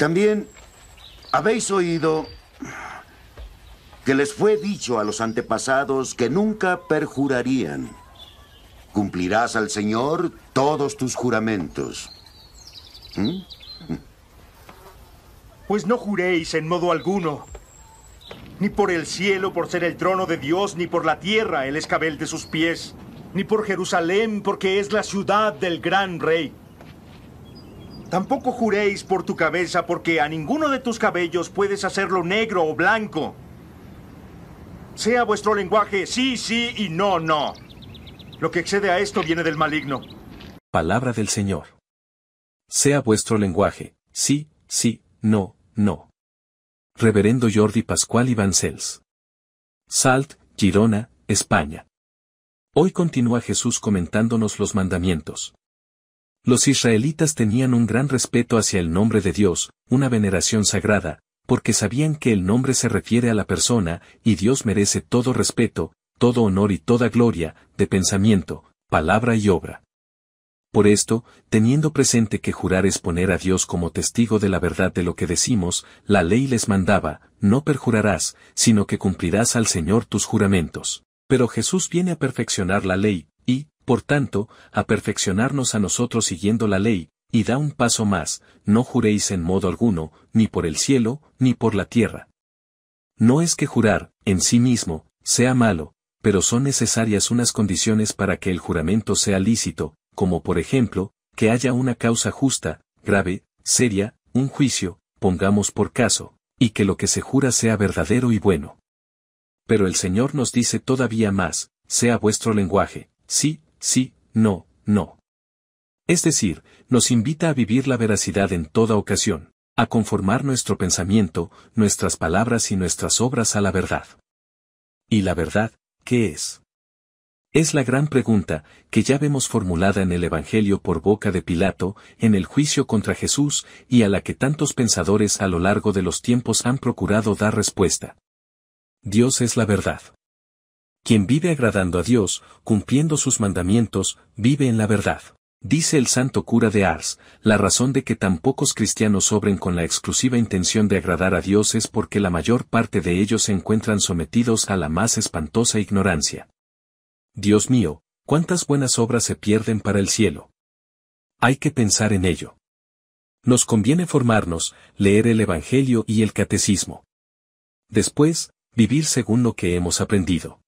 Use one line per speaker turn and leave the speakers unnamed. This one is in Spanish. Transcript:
También habéis oído que les fue dicho a los antepasados que nunca perjurarían. Cumplirás al Señor todos tus juramentos. ¿Mm? Pues no juréis en modo alguno, ni por el cielo por ser el trono de Dios, ni por la tierra el escabel de sus pies, ni por Jerusalén porque es la ciudad del gran rey. Tampoco juréis por tu cabeza, porque a ninguno de tus cabellos puedes hacerlo negro o blanco. Sea vuestro lenguaje sí, sí y no, no. Lo que excede a esto viene del maligno.
Palabra del Señor. Sea vuestro lenguaje sí, sí, no, no. Reverendo Jordi Pascual y Salt, Girona, España. Hoy continúa Jesús comentándonos los mandamientos. Los israelitas tenían un gran respeto hacia el nombre de Dios, una veneración sagrada, porque sabían que el nombre se refiere a la persona, y Dios merece todo respeto, todo honor y toda gloria, de pensamiento, palabra y obra. Por esto, teniendo presente que jurar es poner a Dios como testigo de la verdad de lo que decimos, la ley les mandaba, no perjurarás, sino que cumplirás al Señor tus juramentos. Pero Jesús viene a perfeccionar la ley, por tanto, a perfeccionarnos a nosotros siguiendo la ley, y da un paso más, no juréis en modo alguno, ni por el cielo, ni por la tierra. No es que jurar, en sí mismo, sea malo, pero son necesarias unas condiciones para que el juramento sea lícito, como por ejemplo, que haya una causa justa, grave, seria, un juicio, pongamos por caso, y que lo que se jura sea verdadero y bueno. Pero el Señor nos dice todavía más, sea vuestro lenguaje, sí, sí, no, no. Es decir, nos invita a vivir la veracidad en toda ocasión, a conformar nuestro pensamiento, nuestras palabras y nuestras obras a la verdad. ¿Y la verdad, qué es? Es la gran pregunta, que ya vemos formulada en el Evangelio por boca de Pilato, en el juicio contra Jesús, y a la que tantos pensadores a lo largo de los tiempos han procurado dar respuesta. Dios es la verdad. Quien vive agradando a Dios, cumpliendo sus mandamientos, vive en la verdad. Dice el santo cura de Ars, la razón de que tan pocos cristianos sobren con la exclusiva intención de agradar a Dios es porque la mayor parte de ellos se encuentran sometidos a la más espantosa ignorancia. Dios mío, cuántas buenas obras se pierden para el cielo. Hay que pensar en ello. Nos conviene formarnos, leer el Evangelio y el Catecismo. Después, vivir según lo que hemos aprendido.